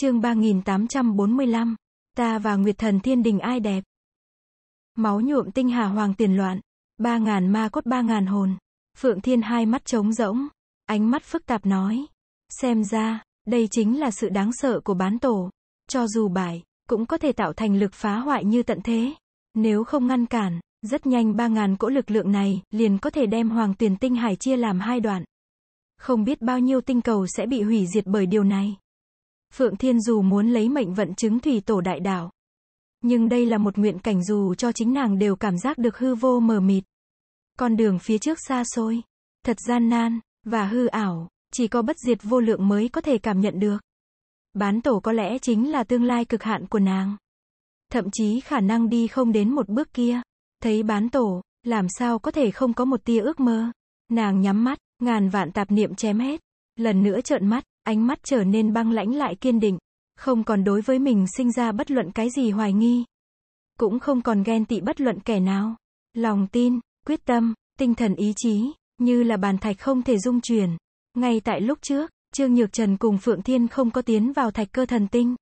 Chương 3845. Ta và Nguyệt Thần Thiên Đình ai đẹp? Máu nhuộm tinh hà hoàng tiền loạn, ba ngàn ma cốt ba ngàn hồn. Phượng Thiên hai mắt trống rỗng, ánh mắt phức tạp nói: "Xem ra, đây chính là sự đáng sợ của bán tổ, cho dù bại cũng có thể tạo thành lực phá hoại như tận thế. Nếu không ngăn cản, rất nhanh ba ngàn cỗ lực lượng này, liền có thể đem hoàng Tiền tinh hải chia làm hai đoạn. Không biết bao nhiêu tinh cầu sẽ bị hủy diệt bởi điều này. Phượng Thiên dù muốn lấy mệnh vận chứng thủy tổ đại đạo, Nhưng đây là một nguyện cảnh dù cho chính nàng đều cảm giác được hư vô mờ mịt. Con đường phía trước xa xôi, thật gian nan, và hư ảo, chỉ có bất diệt vô lượng mới có thể cảm nhận được. Bán tổ có lẽ chính là tương lai cực hạn của nàng. Thậm chí khả năng đi không đến một bước kia. Thấy bán tổ, làm sao có thể không có một tia ước mơ. Nàng nhắm mắt, ngàn vạn tạp niệm chém hết. Lần nữa trợn mắt, ánh mắt trở nên băng lãnh lại kiên định, không còn đối với mình sinh ra bất luận cái gì hoài nghi, cũng không còn ghen tị bất luận kẻ nào. Lòng tin, quyết tâm, tinh thần ý chí, như là bàn thạch không thể dung chuyển. Ngay tại lúc trước, Trương Nhược Trần cùng Phượng Thiên không có tiến vào thạch cơ thần tinh,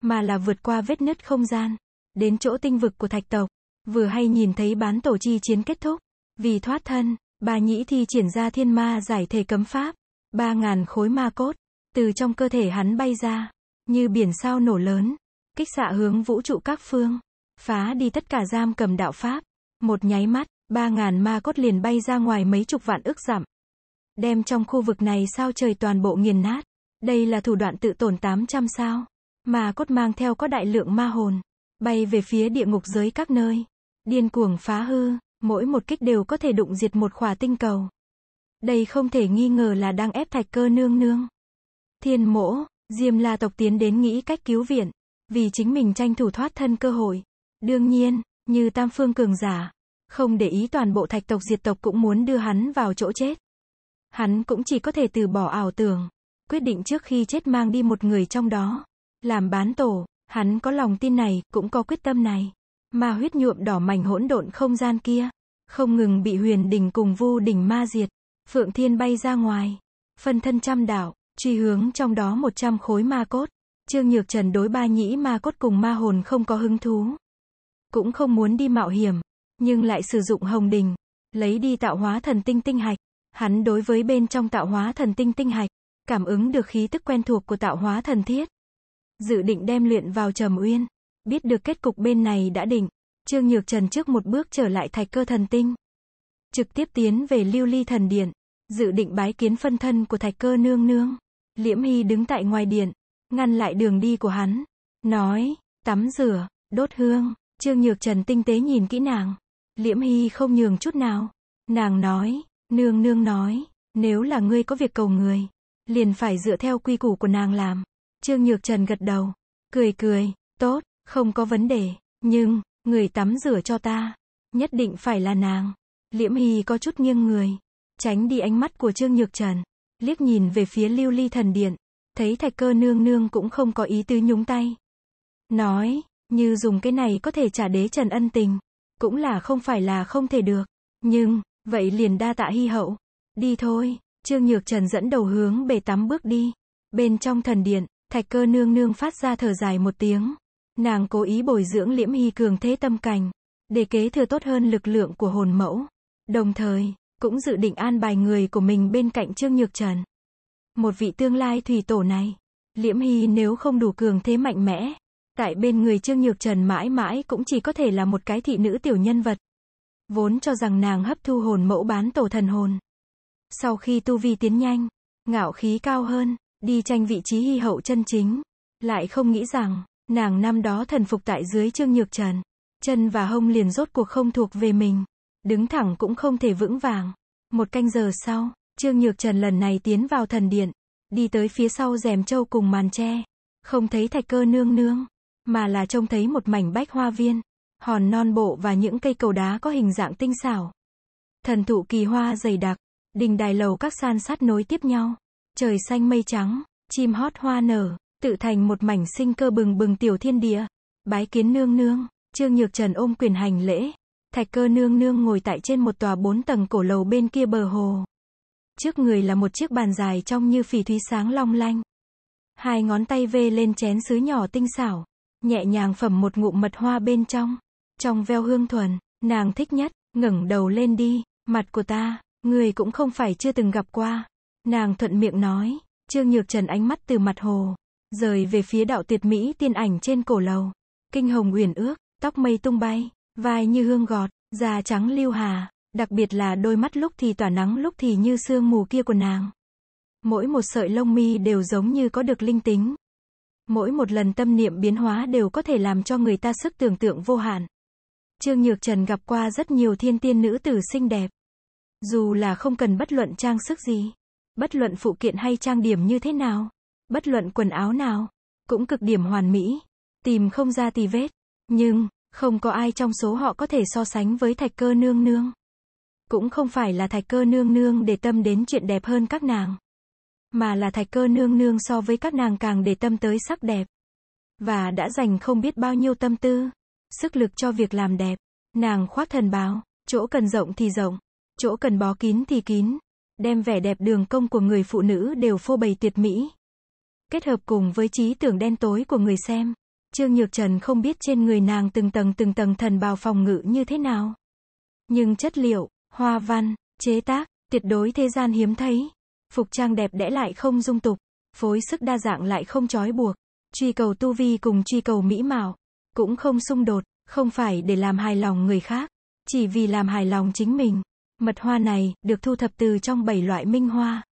mà là vượt qua vết nứt không gian, đến chỗ tinh vực của thạch tộc, vừa hay nhìn thấy bán tổ chi chiến kết thúc. Vì thoát thân, bà nhĩ thi triển ra thiên ma giải thể cấm pháp, ba ngàn khối ma cốt, từ trong cơ thể hắn bay ra, như biển sao nổ lớn, kích xạ hướng vũ trụ các phương, phá đi tất cả giam cầm đạo pháp. Một nháy mắt, ba ngàn ma cốt liền bay ra ngoài mấy chục vạn ức giảm Đem trong khu vực này sao trời toàn bộ nghiền nát. Đây là thủ đoạn tự tổn 800 sao. Ma cốt mang theo có đại lượng ma hồn, bay về phía địa ngục giới các nơi. Điên cuồng phá hư, mỗi một kích đều có thể đụng diệt một khỏa tinh cầu. Đây không thể nghi ngờ là đang ép thạch cơ nương nương. Thiên mỗ, Diêm La tộc tiến đến nghĩ cách cứu viện, vì chính mình tranh thủ thoát thân cơ hội. Đương nhiên, như Tam Phương cường giả, không để ý toàn bộ thạch tộc diệt tộc cũng muốn đưa hắn vào chỗ chết. Hắn cũng chỉ có thể từ bỏ ảo tưởng, quyết định trước khi chết mang đi một người trong đó, làm bán tổ, hắn có lòng tin này, cũng có quyết tâm này. Mà huyết nhuộm đỏ mảnh hỗn độn không gian kia, không ngừng bị huyền đỉnh cùng vu đỉnh ma diệt, phượng thiên bay ra ngoài, phân thân trăm đảo, truy hướng trong đó 100 khối ma cốt. Trương Nhược Trần đối ba nhĩ ma cốt cùng ma hồn không có hứng thú. Cũng không muốn đi mạo hiểm, nhưng lại sử dụng hồng đình, lấy đi tạo hóa thần tinh tinh hạch. Hắn đối với bên trong tạo hóa thần tinh tinh hạch, cảm ứng được khí tức quen thuộc của tạo hóa thần thiết. Dự định đem luyện vào trầm uyên, biết được kết cục bên này đã định, Trương Nhược Trần trước một bước trở lại thạch cơ thần tinh. Trực tiếp tiến về lưu ly thần điện, dự định bái kiến phân thân của thạch cơ nương nương. Liễm Hy đứng tại ngoài điện, ngăn lại đường đi của hắn, nói, tắm rửa, đốt hương, Trương Nhược Trần tinh tế nhìn kỹ nàng, Liễm Hy không nhường chút nào, nàng nói, nương nương nói, nếu là ngươi có việc cầu người, liền phải dựa theo quy củ của nàng làm, Trương Nhược Trần gật đầu, cười cười, tốt, không có vấn đề, nhưng, người tắm rửa cho ta, nhất định phải là nàng, Liễm Hy có chút nghiêng người, tránh đi ánh mắt của Trương Nhược Trần liếc nhìn về phía lưu ly thần điện, thấy thạch cơ nương nương cũng không có ý tứ nhúng tay. Nói, như dùng cái này có thể trả đế trần ân tình, cũng là không phải là không thể được, nhưng, vậy liền đa tạ hy hậu, đi thôi, trương nhược trần dẫn đầu hướng bể tắm bước đi, bên trong thần điện, thạch cơ nương nương phát ra thở dài một tiếng, nàng cố ý bồi dưỡng liễm hy cường thế tâm cảnh, để kế thừa tốt hơn lực lượng của hồn mẫu, đồng thời, cũng dự định an bài người của mình bên cạnh Trương Nhược Trần. Một vị tương lai thủy tổ này, Liễm Hy nếu không đủ cường thế mạnh mẽ, tại bên người Trương Nhược Trần mãi mãi cũng chỉ có thể là một cái thị nữ tiểu nhân vật. Vốn cho rằng nàng hấp thu hồn mẫu bán tổ thần hồn. Sau khi tu vi tiến nhanh, ngạo khí cao hơn, đi tranh vị trí hy hậu chân chính, lại không nghĩ rằng, nàng năm đó thần phục tại dưới Trương Nhược Trần, chân và hông liền rốt cuộc không thuộc về mình, đứng thẳng cũng không thể vững vàng, một canh giờ sau, Trương Nhược Trần lần này tiến vào thần điện, đi tới phía sau rèm châu cùng màn tre. Không thấy thạch cơ nương nương, mà là trông thấy một mảnh bách hoa viên, hòn non bộ và những cây cầu đá có hình dạng tinh xảo. Thần thụ kỳ hoa dày đặc, đình đài lầu các san sát nối tiếp nhau, trời xanh mây trắng, chim hót hoa nở, tự thành một mảnh sinh cơ bừng bừng tiểu thiên địa. Bái kiến nương nương, Trương Nhược Trần ôm quyền hành lễ, Thạch cơ nương nương ngồi tại trên một tòa bốn tầng cổ lầu bên kia bờ hồ. Trước người là một chiếc bàn dài trong như phỉ thúy sáng long lanh. Hai ngón tay vê lên chén sứ nhỏ tinh xảo, nhẹ nhàng phẩm một ngụm mật hoa bên trong. Trong veo hương thuần, nàng thích nhất, ngẩng đầu lên đi, mặt của ta, người cũng không phải chưa từng gặp qua. Nàng thuận miệng nói, Trương Nhược Trần ánh mắt từ mặt hồ, rời về phía đạo tuyệt Mỹ tiên ảnh trên cổ lầu. Kinh hồng uyển ước, tóc mây tung bay, vai như hương gọt, da trắng lưu hà, đặc biệt là đôi mắt lúc thì tỏa nắng lúc thì như sương mù kia của nàng. Mỗi một sợi lông mi đều giống như có được linh tính. Mỗi một lần tâm niệm biến hóa đều có thể làm cho người ta sức tưởng tượng vô hạn. Trương Nhược Trần gặp qua rất nhiều thiên tiên nữ tử xinh đẹp. Dù là không cần bất luận trang sức gì, bất luận phụ kiện hay trang điểm như thế nào, bất luận quần áo nào, cũng cực điểm hoàn mỹ, tìm không ra tì vết. Nhưng, không có ai trong số họ có thể so sánh với thạch cơ nương nương. Cũng không phải là thạch cơ nương nương để tâm đến chuyện đẹp hơn các nàng. Mà là thạch cơ nương nương so với các nàng càng để tâm tới sắc đẹp. Và đã dành không biết bao nhiêu tâm tư, sức lực cho việc làm đẹp. Nàng khoác thần bào, chỗ cần rộng thì rộng, chỗ cần bó kín thì kín, đem vẻ đẹp đường công của người phụ nữ đều phô bày tuyệt mỹ. Kết hợp cùng với trí tưởng đen tối của người xem, Trương Nhược Trần không biết trên người nàng từng tầng từng tầng thần bào phòng ngự như thế nào. Nhưng chất liệu, hoa văn, chế tác, tuyệt đối thế gian hiếm thấy. Phục trang đẹp đẽ lại không dung tục, phối sức đa dạng lại không trói buộc. Truy cầu tu vi cùng truy cầu mỹ mạo, cũng không xung đột, không phải để làm hài lòng người khác, chỉ vì làm hài lòng chính mình. Mật hoa này, được thu thập từ trong bảy loại minh hoa.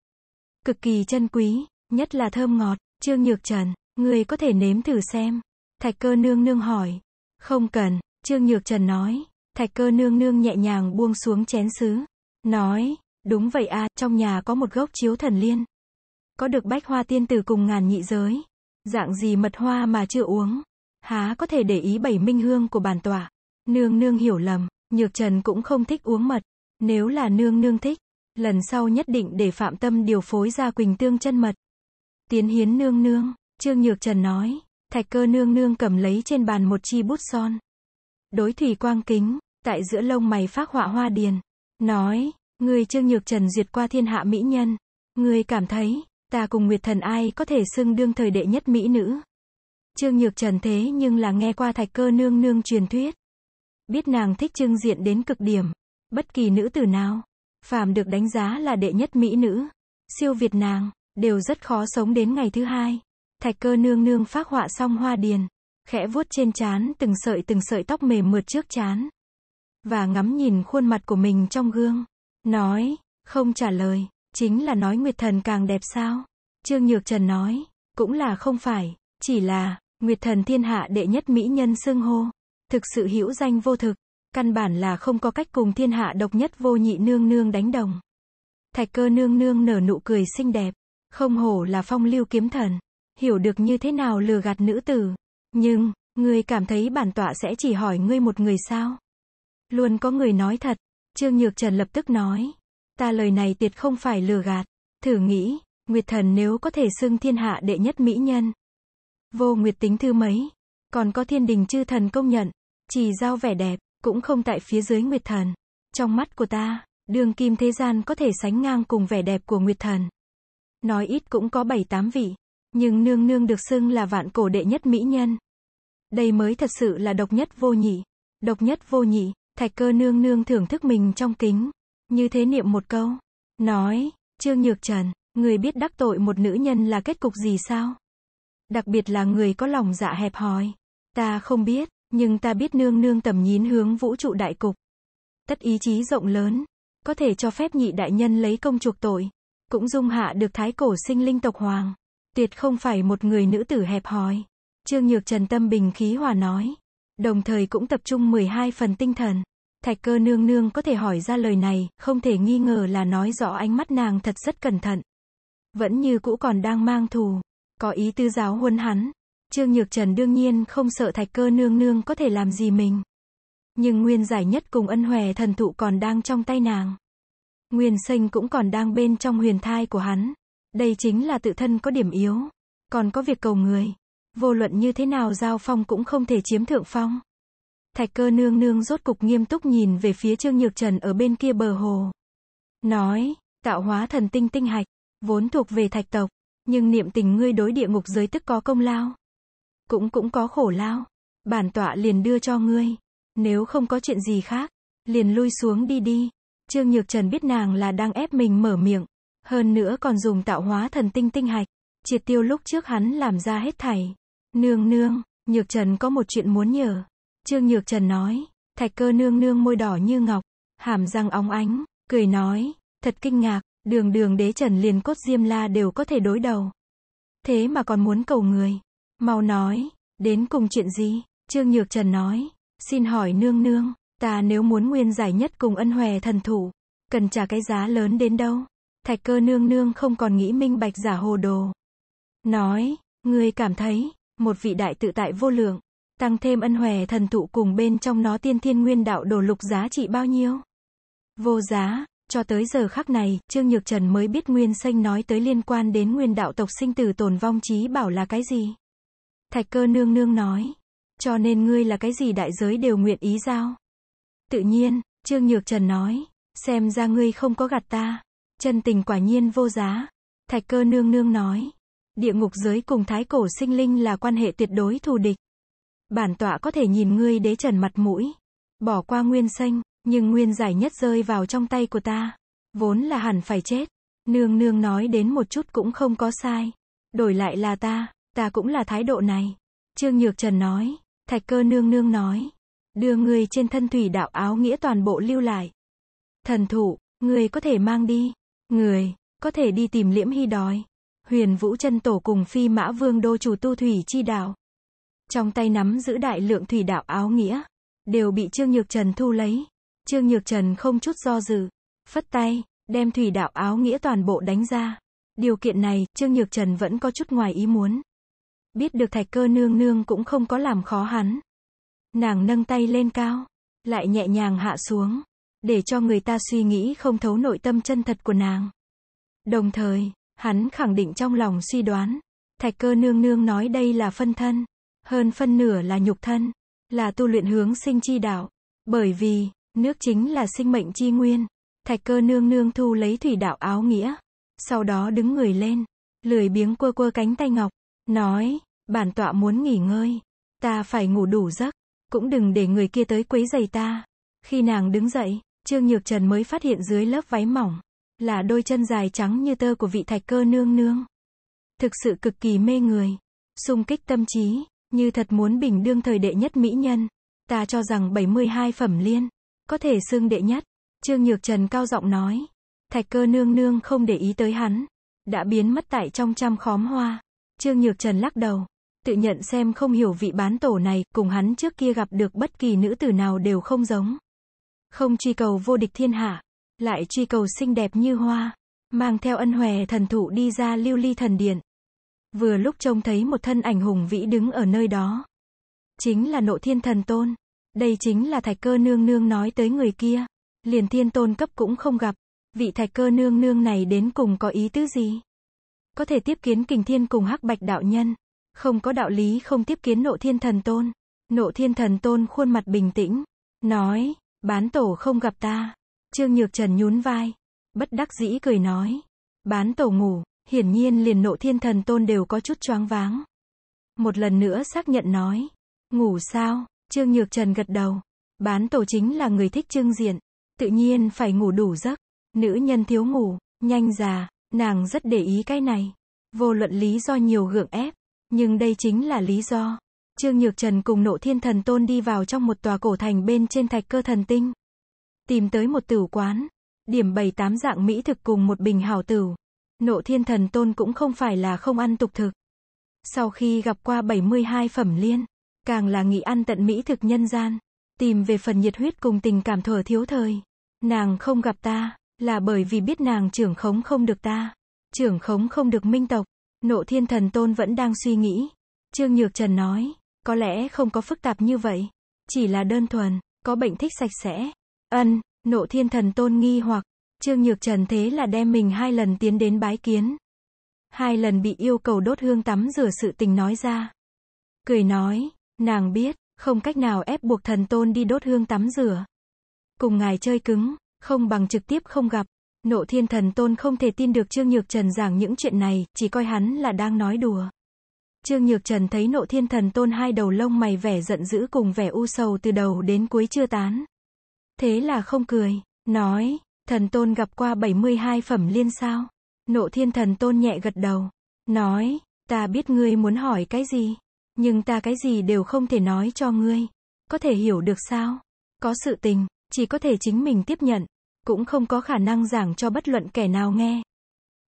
Cực kỳ chân quý, nhất là thơm ngọt, Trương Nhược Trần, người có thể nếm thử xem. Thạch cơ nương nương hỏi. Không cần, Trương Nhược Trần nói. Thạch cơ nương nương nhẹ nhàng buông xuống chén sứ. Nói, đúng vậy à, trong nhà có một gốc chiếu thần liên. Có được bách hoa tiên tử cùng ngàn nhị giới. Dạng gì mật hoa mà chưa uống. Há có thể để ý bảy minh hương của bản tòa. Nương nương hiểu lầm, Nhược Trần cũng không thích uống mật. Nếu là nương nương thích, lần sau nhất định để Phạm Tâm điều phối ra Quỳnh Tương chân mật. Tiến hiến nương nương, Trương Nhược Trần nói. Thạch cơ nương nương cầm lấy trên bàn một chi bút son. Đối thủy quang kính, tại giữa lông mày phác họa hoa điền. Nói, người Trương Nhược Trần duyệt qua thiên hạ mỹ nhân. Người cảm thấy, ta cùng Nguyệt Thần ai có thể xưng đương thời đệ nhất mỹ nữ. Trương Nhược Trần thế nhưng là nghe qua thạch cơ nương nương truyền thuyết. Biết nàng thích Trương Diện đến cực điểm. Bất kỳ nữ tử nào, phàm được đánh giá là đệ nhất mỹ nữ. Siêu Việt nàng, đều rất khó sống đến ngày thứ hai. Thạch cơ nương nương phác họa xong hoa điền, khẽ vuốt trên trán từng sợi từng sợi tóc mềm mượt trước trán. Và ngắm nhìn khuôn mặt của mình trong gương. Nói, không trả lời, chính là nói Nguyệt Thần càng đẹp sao? Trương Nhược Trần nói, cũng là không phải, chỉ là, Nguyệt Thần thiên hạ đệ nhất mỹ nhân xưng hô. Thực sự hữu danh vô thực, căn bản là không có cách cùng thiên hạ độc nhất vô nhị nương nương đánh đồng. Thạch cơ nương nương nở nụ cười xinh đẹp, không hổ là phong lưu kiếm thần hiểu được như thế nào lừa gạt nữ tử. Nhưng, ngươi cảm thấy bản tọa sẽ chỉ hỏi ngươi một người sao? Luôn có người nói thật, Trương Nhược Trần lập tức nói. Ta lời này tuyệt không phải lừa gạt. Thử nghĩ, Nguyệt Thần nếu có thể xưng thiên hạ đệ nhất mỹ nhân. Vô Nguyệt tính thư mấy, còn có thiên đình chư thần công nhận, chỉ giao vẻ đẹp, cũng không tại phía dưới Nguyệt Thần. Trong mắt của ta, đường kim thế gian có thể sánh ngang cùng vẻ đẹp của Nguyệt Thần. Nói ít cũng có bảy tám vị. Nhưng nương nương được xưng là vạn cổ đệ nhất mỹ nhân. Đây mới thật sự là độc nhất vô nhị. Độc nhất vô nhị, thạch cơ nương nương thưởng thức mình trong kính. Như thế niệm một câu. Nói, Trương Nhược Trần, người biết đắc tội một nữ nhân là kết cục gì sao? Đặc biệt là người có lòng dạ hẹp hòi. Ta không biết, nhưng ta biết nương nương tầm nhín hướng vũ trụ đại cục. Tất ý chí rộng lớn, có thể cho phép nhị đại nhân lấy công chuộc tội, cũng dung hạ được thái cổ sinh linh tộc hoàng tuyệt không phải một người nữ tử hẹp hòi. Trương Nhược Trần tâm bình khí hòa nói, đồng thời cũng tập trung 12 phần tinh thần. Thạch cơ nương nương có thể hỏi ra lời này, không thể nghi ngờ là nói rõ ánh mắt nàng thật rất cẩn thận. Vẫn như cũ còn đang mang thù, có ý tư giáo huân hắn. Trương Nhược Trần đương nhiên không sợ thạch cơ nương nương có thể làm gì mình. Nhưng nguyên giải nhất cùng ân hòe thần thụ còn đang trong tay nàng. Nguyên sinh cũng còn đang bên trong huyền thai của hắn. Đây chính là tự thân có điểm yếu. Còn có việc cầu người. Vô luận như thế nào Giao Phong cũng không thể chiếm thượng phong. Thạch cơ nương nương rốt cục nghiêm túc nhìn về phía Trương Nhược Trần ở bên kia bờ hồ. Nói, tạo hóa thần tinh tinh hạch, vốn thuộc về thạch tộc, nhưng niệm tình ngươi đối địa ngục giới tức có công lao. Cũng cũng có khổ lao. Bản tọa liền đưa cho ngươi. Nếu không có chuyện gì khác, liền lui xuống đi đi. Trương Nhược Trần biết nàng là đang ép mình mở miệng, hơn nữa còn dùng tạo hóa thần tinh tinh hạch, triệt tiêu lúc trước hắn làm ra hết thảy. Nương nương, Nhược Trần có một chuyện muốn nhờ. Trương Nhược Trần nói, thạch cơ nương nương môi đỏ như ngọc, hàm răng óng ánh, cười nói, thật kinh ngạc, đường đường đế trần liền cốt diêm la đều có thể đối đầu. Thế mà còn muốn cầu người. Mau nói, đến cùng chuyện gì? Trương Nhược Trần nói, xin hỏi nương nương, ta nếu muốn nguyên giải nhất cùng ân hòe thần thủ, cần trả cái giá lớn đến đâu? Thạch cơ nương nương không còn nghĩ minh bạch giả hồ đồ. Nói, ngươi cảm thấy, một vị đại tự tại vô lượng, tăng thêm ân hòe thần thụ cùng bên trong nó tiên thiên nguyên đạo đồ lục giá trị bao nhiêu? Vô giá, cho tới giờ khắc này, Trương Nhược Trần mới biết Nguyên sinh nói tới liên quan đến nguyên đạo tộc sinh tử tồn vong trí bảo là cái gì. Thạch cơ nương nương nói, cho nên ngươi là cái gì đại giới đều nguyện ý giao. Tự nhiên, Trương Nhược Trần nói, xem ra ngươi không có gạt ta. Chân tình quả nhiên vô giá. Thạch cơ nương nương nói. Địa ngục giới cùng thái cổ sinh linh là quan hệ tuyệt đối thù địch. Bản tọa có thể nhìn ngươi đế trần mặt mũi. Bỏ qua nguyên xanh, nhưng nguyên giải nhất rơi vào trong tay của ta. Vốn là hẳn phải chết. Nương nương nói đến một chút cũng không có sai. Đổi lại là ta, ta cũng là thái độ này. Trương Nhược Trần nói, thạch cơ nương nương nói. Đưa người trên thân thủy đạo áo nghĩa toàn bộ lưu lại. Thần thụ người có thể mang đi. Người, có thể đi tìm liễm hy đói. Huyền Vũ chân Tổ cùng Phi Mã Vương Đô chủ tu thủy chi đạo. Trong tay nắm giữ đại lượng thủy đạo áo nghĩa, đều bị Trương Nhược Trần thu lấy. Trương Nhược Trần không chút do dự, phất tay, đem thủy đạo áo nghĩa toàn bộ đánh ra. Điều kiện này, Trương Nhược Trần vẫn có chút ngoài ý muốn. Biết được thạch cơ nương nương cũng không có làm khó hắn. Nàng nâng tay lên cao, lại nhẹ nhàng hạ xuống để cho người ta suy nghĩ không thấu nội tâm chân thật của nàng. Đồng thời, hắn khẳng định trong lòng suy đoán, thạch cơ nương nương nói đây là phân thân, hơn phân nửa là nhục thân, là tu luyện hướng sinh chi đạo, bởi vì, nước chính là sinh mệnh chi nguyên, thạch cơ nương nương thu lấy thủy đạo áo nghĩa, sau đó đứng người lên, lười biếng quơ quơ cánh tay ngọc, nói, bản tọa muốn nghỉ ngơi, ta phải ngủ đủ giấc, cũng đừng để người kia tới quấy giày ta. Khi nàng đứng dậy, Trương Nhược Trần mới phát hiện dưới lớp váy mỏng, là đôi chân dài trắng như tơ của vị thạch cơ nương nương. Thực sự cực kỳ mê người, sung kích tâm trí, như thật muốn bình đương thời đệ nhất mỹ nhân. Ta cho rằng 72 phẩm liên, có thể xưng đệ nhất. Trương Nhược Trần cao giọng nói. Thạch cơ nương nương không để ý tới hắn. Đã biến mất tại trong trăm khóm hoa. Trương Nhược Trần lắc đầu. Tự nhận xem không hiểu vị bán tổ này, cùng hắn trước kia gặp được bất kỳ nữ tử nào đều không giống. Không chi cầu vô địch thiên hạ, lại chi cầu xinh đẹp như hoa, mang theo ân huệ thần thụ đi ra lưu ly thần điện. Vừa lúc trông thấy một thân ảnh hùng vĩ đứng ở nơi đó. Chính là nộ thiên thần tôn. Đây chính là thạch cơ nương nương nói tới người kia. Liền thiên tôn cấp cũng không gặp. Vị thạch cơ nương nương này đến cùng có ý tứ gì? Có thể tiếp kiến kình thiên cùng hắc bạch đạo nhân. Không có đạo lý không tiếp kiến nộ thiên thần tôn. Nộ thiên thần tôn khuôn mặt bình tĩnh. Nói, Bán tổ không gặp ta. Trương Nhược Trần nhún vai. Bất đắc dĩ cười nói. Bán tổ ngủ, hiển nhiên liền nộ thiên thần tôn đều có chút choáng váng. Một lần nữa xác nhận nói. Ngủ sao? Trương Nhược Trần gật đầu. Bán tổ chính là người thích trương diện. Tự nhiên phải ngủ đủ giấc. Nữ nhân thiếu ngủ, nhanh già, nàng rất để ý cái này. Vô luận lý do nhiều gượng ép. Nhưng đây chính là lý do. Trương Nhược Trần cùng nộ thiên thần tôn đi vào trong một tòa cổ thành bên trên thạch cơ thần tinh. Tìm tới một tử quán. Điểm tám dạng mỹ thực cùng một bình hảo tử. Nộ thiên thần tôn cũng không phải là không ăn tục thực. Sau khi gặp qua 72 phẩm liên, càng là nghị ăn tận mỹ thực nhân gian. Tìm về phần nhiệt huyết cùng tình cảm thừa thiếu thời. Nàng không gặp ta, là bởi vì biết nàng trưởng khống không được ta. Trưởng khống không được minh tộc. Nộ thiên thần tôn vẫn đang suy nghĩ. Trương Nhược Trần nói. Có lẽ không có phức tạp như vậy. Chỉ là đơn thuần, có bệnh thích sạch sẽ. Ân, nộ thiên thần tôn nghi hoặc, Trương Nhược Trần thế là đem mình hai lần tiến đến bái kiến. Hai lần bị yêu cầu đốt hương tắm rửa sự tình nói ra. Cười nói, nàng biết, không cách nào ép buộc thần tôn đi đốt hương tắm rửa. Cùng ngài chơi cứng, không bằng trực tiếp không gặp. Nộ thiên thần tôn không thể tin được Trương Nhược Trần giảng những chuyện này, chỉ coi hắn là đang nói đùa. Trương Nhược Trần thấy nộ thiên thần tôn hai đầu lông mày vẻ giận dữ cùng vẻ u sầu từ đầu đến cuối chưa tán. Thế là không cười, nói, thần tôn gặp qua 72 phẩm liên sao. Nộ thiên thần tôn nhẹ gật đầu, nói, ta biết ngươi muốn hỏi cái gì, nhưng ta cái gì đều không thể nói cho ngươi. Có thể hiểu được sao? Có sự tình, chỉ có thể chính mình tiếp nhận, cũng không có khả năng giảng cho bất luận kẻ nào nghe.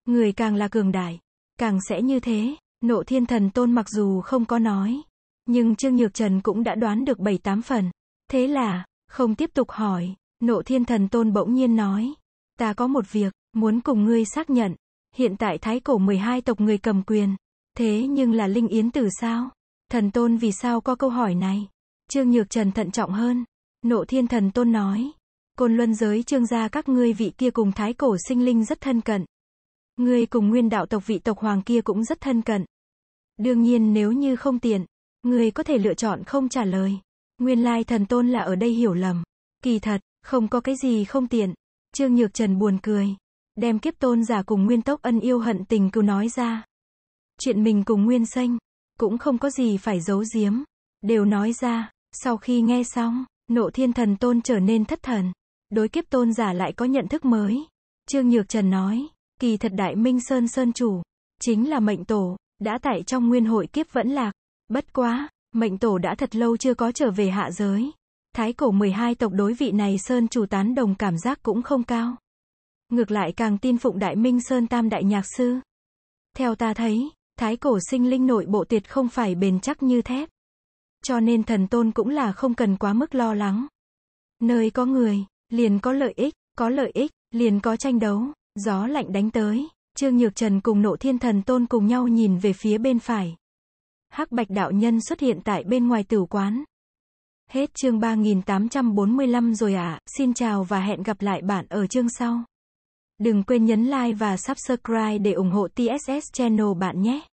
Người càng là cường đại, càng sẽ như thế. Nộ thiên thần tôn mặc dù không có nói, nhưng Trương Nhược Trần cũng đã đoán được bảy tám phần. Thế là, không tiếp tục hỏi, nộ thiên thần tôn bỗng nhiên nói. Ta có một việc, muốn cùng ngươi xác nhận. Hiện tại thái cổ 12 tộc người cầm quyền. Thế nhưng là Linh Yến tử sao? Thần tôn vì sao có câu hỏi này? Trương Nhược Trần thận trọng hơn. Nộ thiên thần tôn nói. Côn luân giới trương gia các ngươi vị kia cùng thái cổ sinh linh rất thân cận người cùng nguyên đạo tộc vị tộc hoàng kia cũng rất thân cận. Đương nhiên nếu như không tiện, người có thể lựa chọn không trả lời. Nguyên lai thần tôn là ở đây hiểu lầm. Kỳ thật, không có cái gì không tiện. Trương Nhược Trần buồn cười. Đem kiếp tôn giả cùng nguyên tốc ân yêu hận tình cứ nói ra. Chuyện mình cùng nguyên xanh, cũng không có gì phải giấu giếm. Đều nói ra, sau khi nghe xong, nộ thiên thần tôn trở nên thất thần. Đối kiếp tôn giả lại có nhận thức mới. Trương Nhược Trần nói, Kỳ thật Đại Minh Sơn Sơn chủ, chính là mệnh tổ, đã tại trong nguyên hội kiếp vẫn lạc. Bất quá, mệnh tổ đã thật lâu chưa có trở về hạ giới. Thái cổ 12 tộc đối vị này Sơn chủ tán đồng cảm giác cũng không cao. Ngược lại càng tin phụng Đại Minh Sơn Tam Đại Nhạc Sư. Theo ta thấy, thái cổ sinh linh nội bộ tuyệt không phải bền chắc như thép. Cho nên thần tôn cũng là không cần quá mức lo lắng. Nơi có người, liền có lợi ích, có lợi ích, liền có tranh đấu. Gió lạnh đánh tới, Trương Nhược Trần cùng nộ thiên thần tôn cùng nhau nhìn về phía bên phải. Hắc bạch đạo nhân xuất hiện tại bên ngoài tử quán. Hết chương 3845 rồi ạ, xin chào và hẹn gặp lại bạn ở chương sau. Đừng quên nhấn like và subscribe để ủng hộ TSS channel bạn nhé.